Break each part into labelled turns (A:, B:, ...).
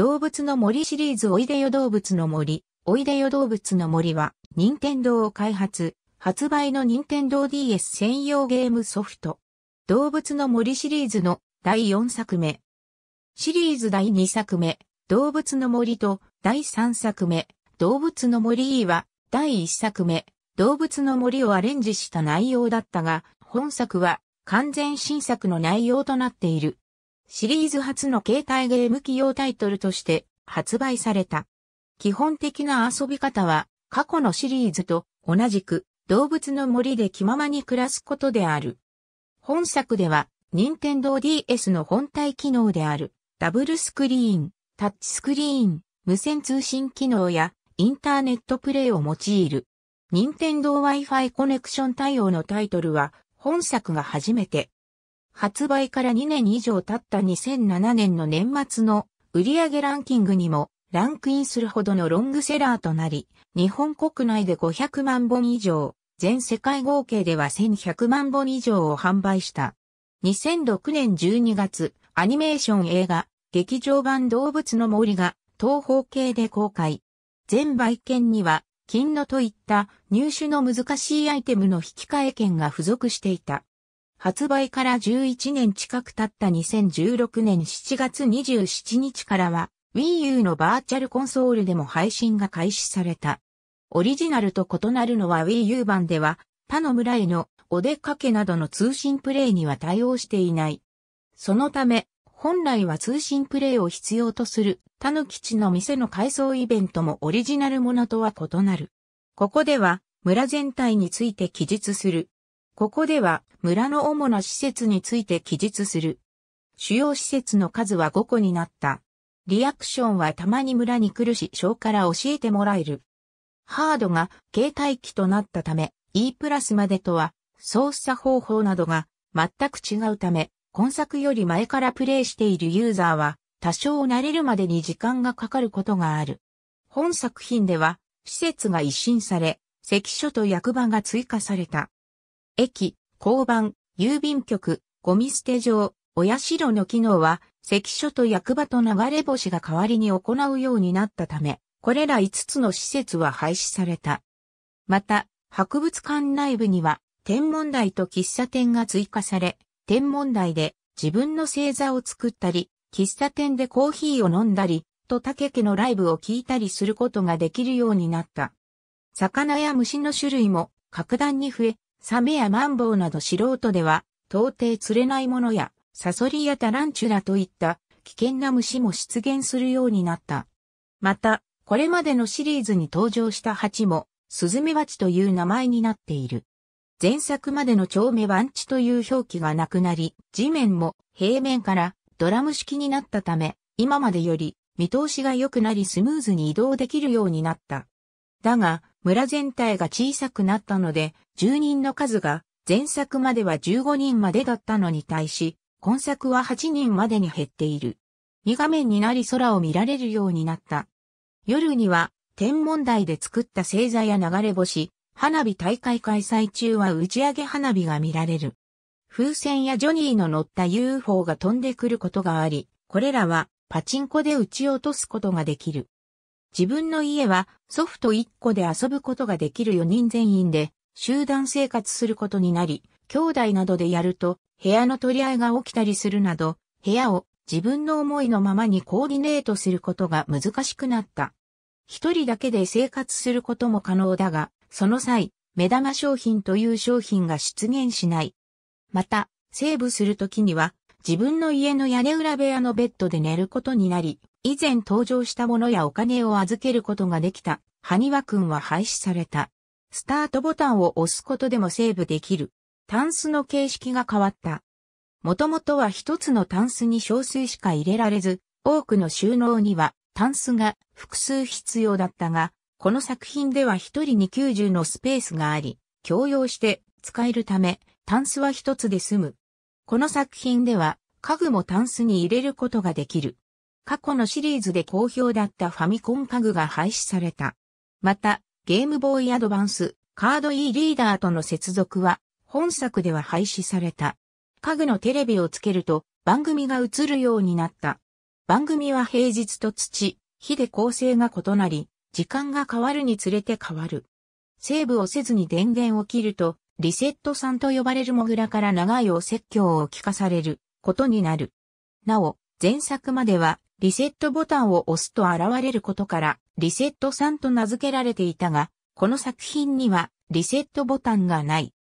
A: 動物の森シリーズおいでよ動物の森、おいでよ動物の森は、任天堂を開発、発売の任天堂 DS 専用ゲームソフト。動物の森シリーズの第4作目。シリーズ第2作目、動物の森と第3作目、動物の森 E は、第1作目、動物の森をアレンジした内容だったが、本作は完全新作の内容となっている。シリーズ初の携帯ゲーム企用タイトルとして発売された。基本的な遊び方は過去のシリーズと同じく動物の森で気ままに暮らすことである。本作では任天堂 DS の本体機能であるダブルスクリーン、タッチスクリーン、無線通信機能やインターネットプレイを用いる。任天堂 Wi-Fi コネクション対応のタイトルは本作が初めて発売から2年以上経った2007年の年末の売上ランキングにもランクインするほどのロングセラーとなり、日本国内で500万本以上、全世界合計では1100万本以上を販売した。2006年12月、アニメーション映画、劇場版動物の森が東方系で公開。全売券には、金のといった入手の難しいアイテムの引換券が付属していた。発売から11年近く経った2016年7月27日からは Wii U のバーチャルコンソールでも配信が開始された。オリジナルと異なるのは Wii U 版では他の村へのお出かけなどの通信プレイには対応していない。そのため、本来は通信プレイを必要とする他の基地の店の改装イベントもオリジナルものとは異なる。ここでは村全体について記述するここでは村の主な施設について記述する。主要施設の数は5個になった。リアクションはたまに村に来るし、小から教えてもらえる。ハードが携帯機となったため、E プラスまでとは操作方法などが全く違うため、今作より前からプレイしているユーザーは多少慣れるまでに時間がかかることがある。本作品では施設が一新され、関所と役場が追加された。駅、交番、郵便局、ゴミ捨て場、お社の機能は、関所と役場と流れ星が代わりに行うようになったため、これら5つの施設は廃止された。また、博物館内部には、天文台と喫茶店が追加され、天文台で自分の星座を作ったり、喫茶店でコーヒーを飲んだり、と竹家のライブを聞いたりすることができるようになった。魚や虫の種類も格段に増え、サメやマンボウなど素人では、到底釣れないものや、サソリやタランチュラといった危険な虫も出現するようになった。また、これまでのシリーズに登場した蜂も、スズメバチという名前になっている。前作までの蝶目ンチという表記がなくなり、地面も平面からドラム式になったため、今までより見通しが良くなりスムーズに移動できるようになった。だが、村全体が小さくなったので、住人の数が前作までは15人までだったのに対し、今作は8人までに減っている。2画面になり空を見られるようになった。夜には、天文台で作った星座や流れ星、花火大会開催中は打ち上げ花火が見られる。風船やジョニーの乗った UFO が飛んでくることがあり、これらはパチンコで撃ち落とすことができる。自分の家はソフト1個で遊ぶことができる4人全員で集団生活することになり、兄弟などでやると部屋の取り合いが起きたりするなど、部屋を自分の思いのままにコーディネートすることが難しくなった。一人だけで生活することも可能だが、その際、目玉商品という商品が出現しない。また、セーブするときには、自分の家の屋根裏部屋のベッドで寝ることになり、以前登場したものやお金を預けることができた、ハニワ君は廃止された。スタートボタンを押すことでもセーブできる。タンスの形式が変わった。もともとは一つのタンスに少数しか入れられず、多くの収納にはタンスが複数必要だったが、この作品では一人に90のスペースがあり、共用して使えるため、タンスは一つで済む。この作品では家具もタンスに入れることができる。過去のシリーズで好評だったファミコン家具が廃止された。また、ゲームボーイアドバンス、カード E リーダーとの接続は、本作では廃止された。家具のテレビをつけると、番組が映るようになった。番組は平日と土、日で構成が異なり、時間が変わるにつれて変わる。セーブをせずに電源を切ると、リセットさんと呼ばれるモグラから長いお説教を聞かされることになる。なお、前作まではリセットボタンを押すと現れることから、リセットさんと名付けられていたが、この作品にはリセットボタンがない。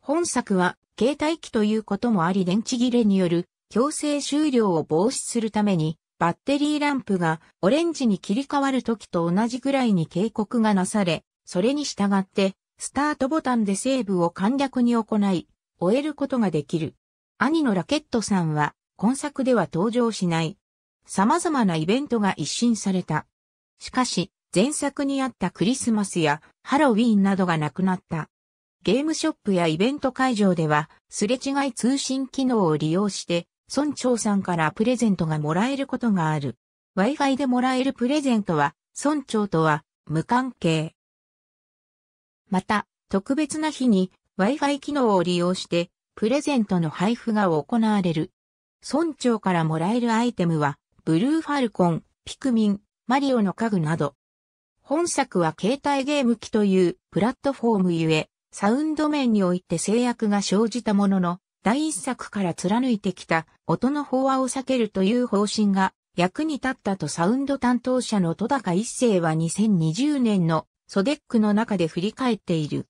A: 本作は携帯機ということもあり電池切れによる強制終了を防止するためにバッテリーランプがオレンジに切り替わる時と同じぐらいに警告がなされ、それに従ってスタートボタンでセーブを簡略に行い、終えることができる。兄のラケットさんは今作では登場しない様々なイベントが一新された。しかし、前作にあったクリスマスやハロウィーンなどがなくなった。ゲームショップやイベント会場では、すれ違い通信機能を利用して、村長さんからプレゼントがもらえることがある。Wi-Fi でもらえるプレゼントは、村長とは無関係。また、特別な日に Wi-Fi 機能を利用して、プレゼントの配布が行われる。村長からもらえるアイテムは、ブルーファルコン、ピクミン、マリオの家具など。本作は携帯ゲーム機というプラットフォームゆえ、サウンド面において制約が生じたものの、第一作から貫いてきた音の飽和を避けるという方針が役に立ったとサウンド担当者の戸高一世は2020年のソデックの中で振り返っている。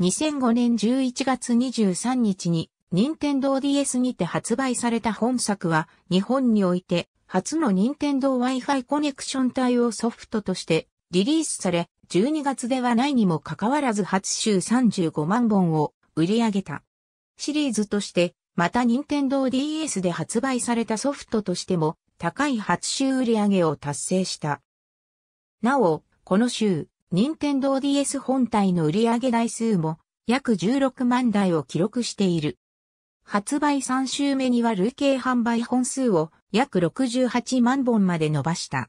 A: 2005年11月23日に任天堂 DS にて発売された本作は日本において初の任天堂 Wi-Fi コネクション対応ソフトとしてリリースされ、12月ではないにもかかわらず初週35万本を売り上げた。シリーズとして、また任天堂 DS で発売されたソフトとしても高い初週売り上げを達成した。なお、この週、任天堂 DS 本体の売り上げ台数も約16万台を記録している。発売3週目には累計販売本数を約68万本まで伸ばした。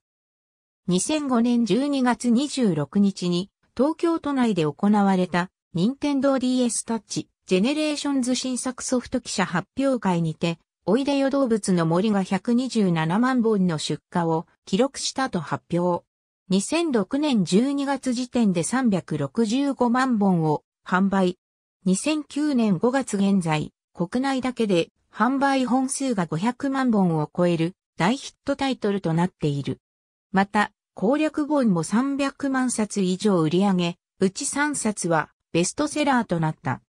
A: 2005年12月26日に東京都内で行われた任天堂 DS タッチジェネレーションズ新作ソフト記者発表会にて、おいでよ動物の森が127万本の出荷を記録したと発表。2006年12月時点で365万本を販売。2009年5月現在、国内だけで販売本数が500万本を超える大ヒットタイトルとなっている。また、攻略本も300万冊以上売り上げ、うち3冊はベストセラーとなった。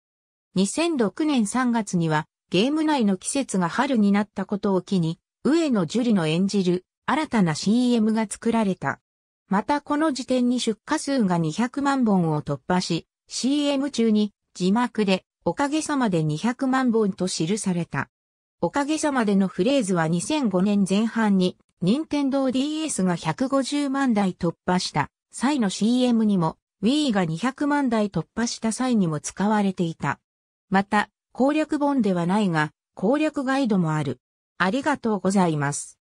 A: 2006年3月にはゲーム内の季節が春になったことを機に、上野樹里の演じる新たな CM が作られた。またこの時点に出荷数が200万本を突破し、CM 中に字幕でおかげさまで200万本と記された。おかげさまでのフレーズは2005年前半に、任天堂 DS が150万台突破した際の CM にも、Wii が200万台突破した際にも使われていた。また、攻略本ではないが、攻略ガイドもある。ありがとうございます。